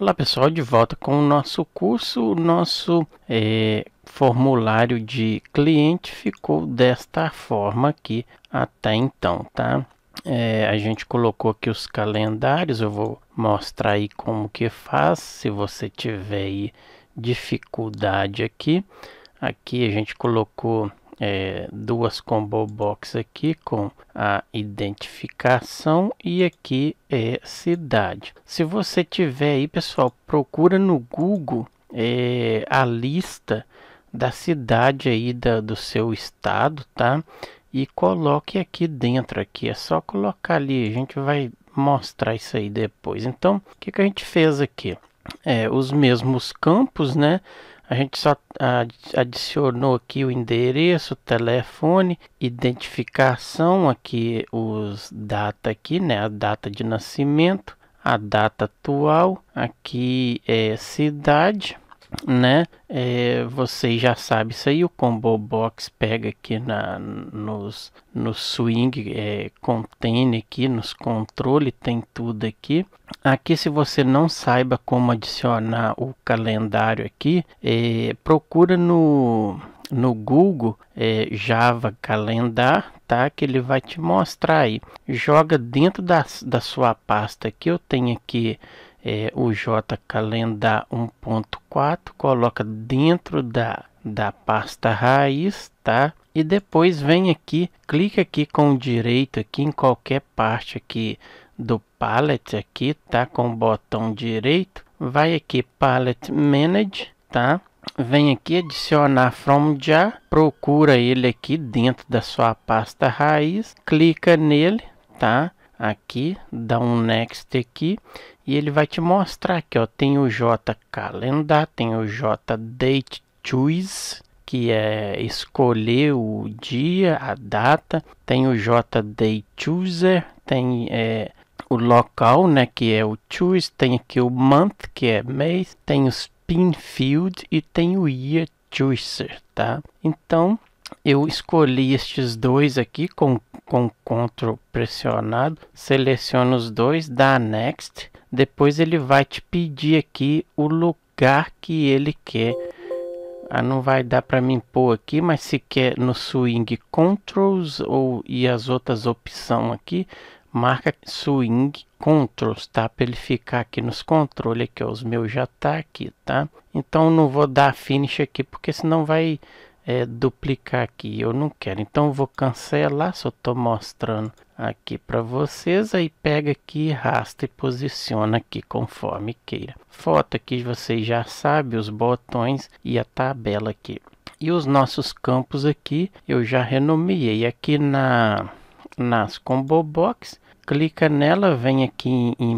Olá pessoal, de volta com o nosso curso. O nosso é, formulário de cliente ficou desta forma aqui até então, tá? É, a gente colocou aqui os calendários, eu vou mostrar aí como que faz, se você tiver dificuldade aqui. Aqui a gente colocou é, duas combo box aqui com a identificação e aqui é cidade. Se você tiver aí, pessoal, procura no Google é, a lista da cidade aí da, do seu estado, tá? E coloque aqui dentro aqui, é só colocar ali, a gente vai mostrar isso aí depois. Então, o que, que a gente fez aqui? É, os mesmos campos, né? A gente só adicionou aqui o endereço, telefone, identificação, aqui os data aqui, né? A data de nascimento, a data atual, aqui é cidade, né? É, vocês já sabem isso aí, o combo box pega aqui na, nos, no swing, é, container aqui, nos controle, tem tudo aqui. Aqui se você não saiba como adicionar o calendário aqui, é, procura no, no Google é, Java Calendar, tá? Que ele vai te mostrar aí. Joga dentro da, da sua pasta que eu tenho aqui é, o J calendar 1.4, coloca dentro da, da pasta raiz, tá? E depois vem aqui, clica aqui com o direito aqui em qualquer parte aqui do palette aqui, tá? Com o botão direito, vai aqui palette manage, tá? Vem aqui adicionar from já, procura ele aqui dentro da sua pasta raiz, clica nele, tá? aqui, dá um next aqui e ele vai te mostrar aqui, ó, tem o J calendar, tem o J date choose, que é escolher o dia, a data, tem o J day chooser, tem é, o local, né, que é o choose, tem aqui o month, que é mês, tem o spin field e tem o year chooser, tá? Então, eu escolhi estes dois aqui com, com CTRL pressionado, seleciono os dois, dá Next, depois ele vai te pedir aqui o lugar que ele quer. Ah, não vai dar para mim pôr aqui, mas se quer no Swing Controls ou, e as outras opções aqui, marca swing controls, tá? Para ele ficar aqui nos controles, que é os meus já tá aqui, tá? Então não vou dar finish aqui, porque senão vai é, duplicar aqui, eu não quero. Então vou cancelar, só estou mostrando aqui para vocês. Aí pega aqui, rasta e posiciona aqui conforme queira. Foto aqui vocês já sabem, os botões e a tabela aqui. E os nossos campos aqui eu já renomeei aqui na nas combo box. Clica nela, vem aqui em, em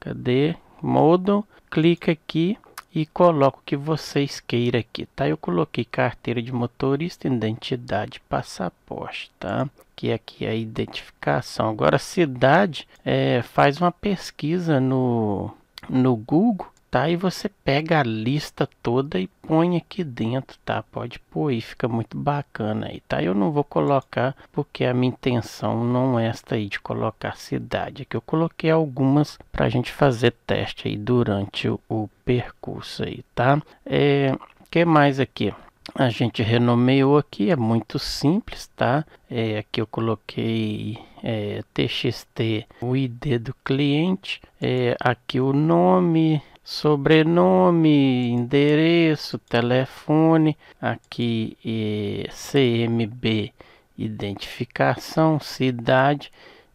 cadê? modo clica aqui e coloco o que vocês queiram aqui, tá? Eu coloquei carteira de motorista, identidade, passaporte, tá? Que é aqui é a identificação. Agora, cidade, é, faz uma pesquisa no, no Google tá? E você pega a lista toda e põe aqui dentro, tá? Pode pôr e fica muito bacana aí, tá? Eu não vou colocar porque a minha intenção não é esta aí de colocar cidade. Aqui é eu coloquei algumas para a gente fazer teste aí durante o, o percurso aí, tá? É, que mais aqui? A gente renomeou aqui, é muito simples, tá? É, aqui eu coloquei é, txt, o id do cliente, é, aqui o nome, sobrenome, endereço, telefone, aqui é CMB identificação, cidade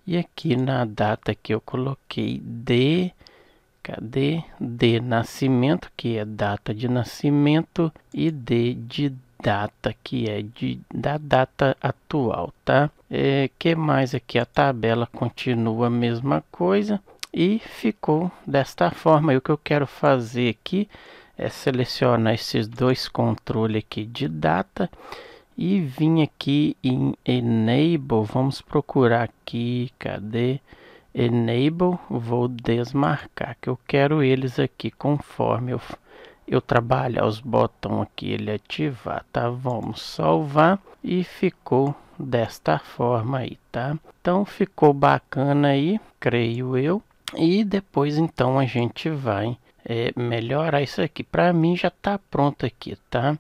e aqui na data que eu coloquei D, cadê? D nascimento, que é data de nascimento e D de data, que é de, da data atual, tá? É, que mais aqui? A tabela continua a mesma coisa e ficou desta forma. E o que eu quero fazer aqui é selecionar esses dois controles aqui de data e vim aqui em Enable, vamos procurar aqui, cadê? Enable, vou desmarcar, que eu quero eles aqui conforme eu, eu trabalhar os botões aqui, ele ativar, tá? Vamos salvar e ficou desta forma aí, tá? Então ficou bacana aí, creio eu. E depois então a gente vai é, melhorar isso aqui. Para mim já está pronto aqui, tá?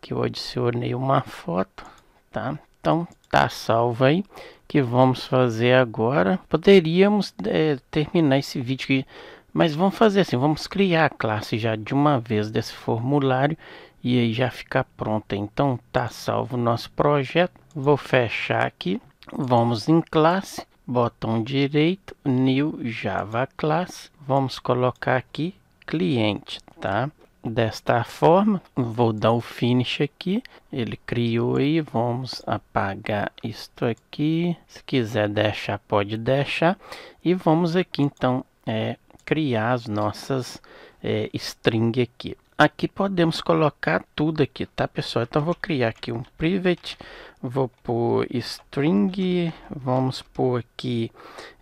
Que eu adicionei uma foto, tá? Então tá salvo aí. Que vamos fazer agora. Poderíamos é, terminar esse vídeo aqui, mas vamos fazer assim. Vamos criar a classe já de uma vez desse formulário e aí já fica pronta. Então tá salvo o nosso projeto. Vou fechar aqui. Vamos em classe botão direito, New Java Class, vamos colocar aqui cliente, tá? Desta forma, vou dar o finish aqui, ele criou aí, vamos apagar isto aqui, se quiser deixar, pode deixar, e vamos aqui então é, criar as nossas é, string aqui aqui podemos colocar tudo aqui, tá pessoal? Então vou criar aqui um private, vou por string, vamos por aqui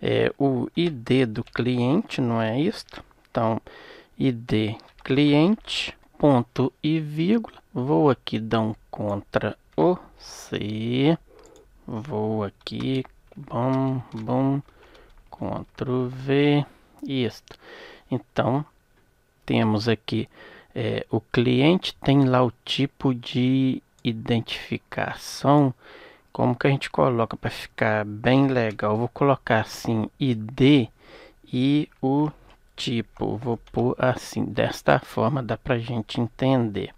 é, o ID do cliente, não é isto? Então ID cliente, ponto e vírgula, vou aqui dar um contra o C, vou aqui, bom, bom, contra o V, isto. Então temos aqui é, o cliente tem lá o tipo de identificação. Como que a gente coloca para ficar bem legal? Vou colocar assim ID e o tipo. Vou pôr assim, desta forma dá para gente entender.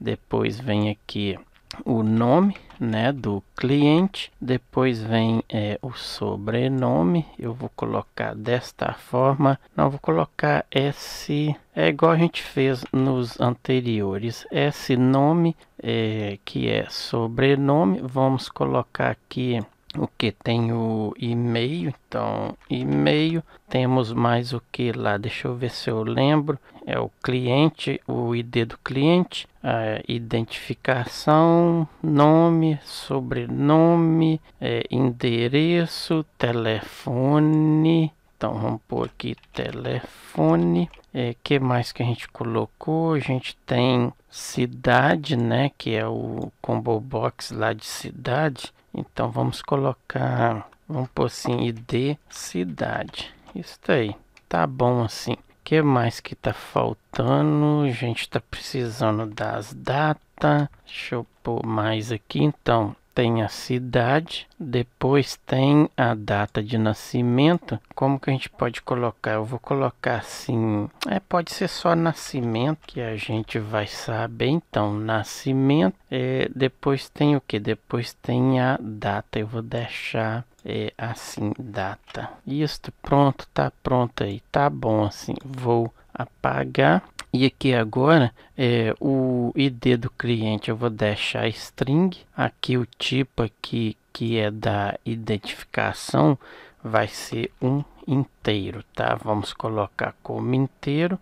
Depois vem aqui o nome né, do cliente, depois vem é, o sobrenome. Eu vou colocar desta forma, não vou colocar esse, é igual a gente fez nos anteriores, esse nome é, que é sobrenome. Vamos colocar aqui o que tem o e-mail então e-mail temos mais o que lá deixa eu ver se eu lembro é o cliente o ID do cliente a é, identificação nome sobrenome é, endereço telefone então vamos por aqui telefone é, que mais que a gente colocou a gente tem cidade né que é o combo box lá de cidade então vamos colocar, vamos por assim, ID cidade. Isso aí, tá bom assim. O que mais que tá faltando? A gente tá precisando das datas. Deixa eu pôr mais aqui então tem a cidade, depois tem a data de nascimento. Como que a gente pode colocar? Eu vou colocar assim, é, pode ser só nascimento que a gente vai saber. Então, nascimento, é, depois tem o que? Depois tem a data. Eu vou deixar é, assim, data. Isto, pronto, tá pronto aí, tá bom assim. Vou apagar e aqui agora é o ID do cliente eu vou deixar string. Aqui o tipo aqui que é da identificação vai ser um inteiro, tá? Vamos colocar como inteiro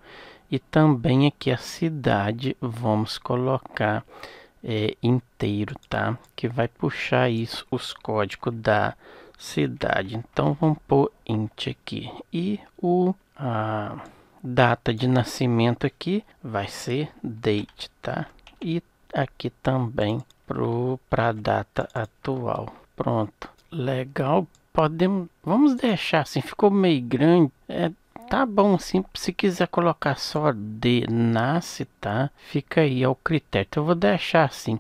e também aqui a cidade vamos colocar é, inteiro, tá? Que vai puxar isso os códigos da cidade. Então vamos pôr int aqui e o a data de nascimento aqui vai ser date, tá? E aqui também para a data atual. Pronto, legal. Podemos, vamos deixar assim, ficou meio grande. É, tá bom assim, se quiser colocar só de nasce, tá? Fica aí ao é critério. Então, eu vou deixar assim.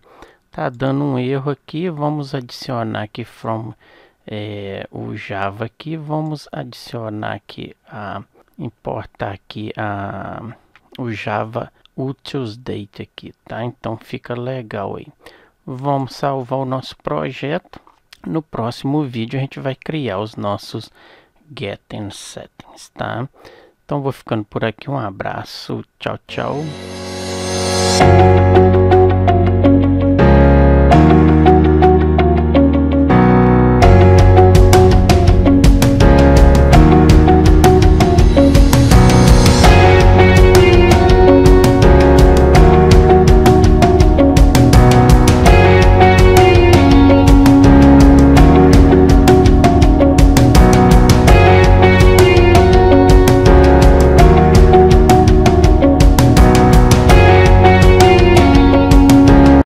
Tá dando um erro aqui, vamos adicionar aqui from é, o Java aqui, vamos adicionar aqui a importar aqui a, ah, o Java Utils Date aqui, tá? Então fica legal aí. Vamos salvar o nosso projeto. No próximo vídeo a gente vai criar os nossos Get and Settings, tá? Então vou ficando por aqui. Um abraço. Tchau, tchau.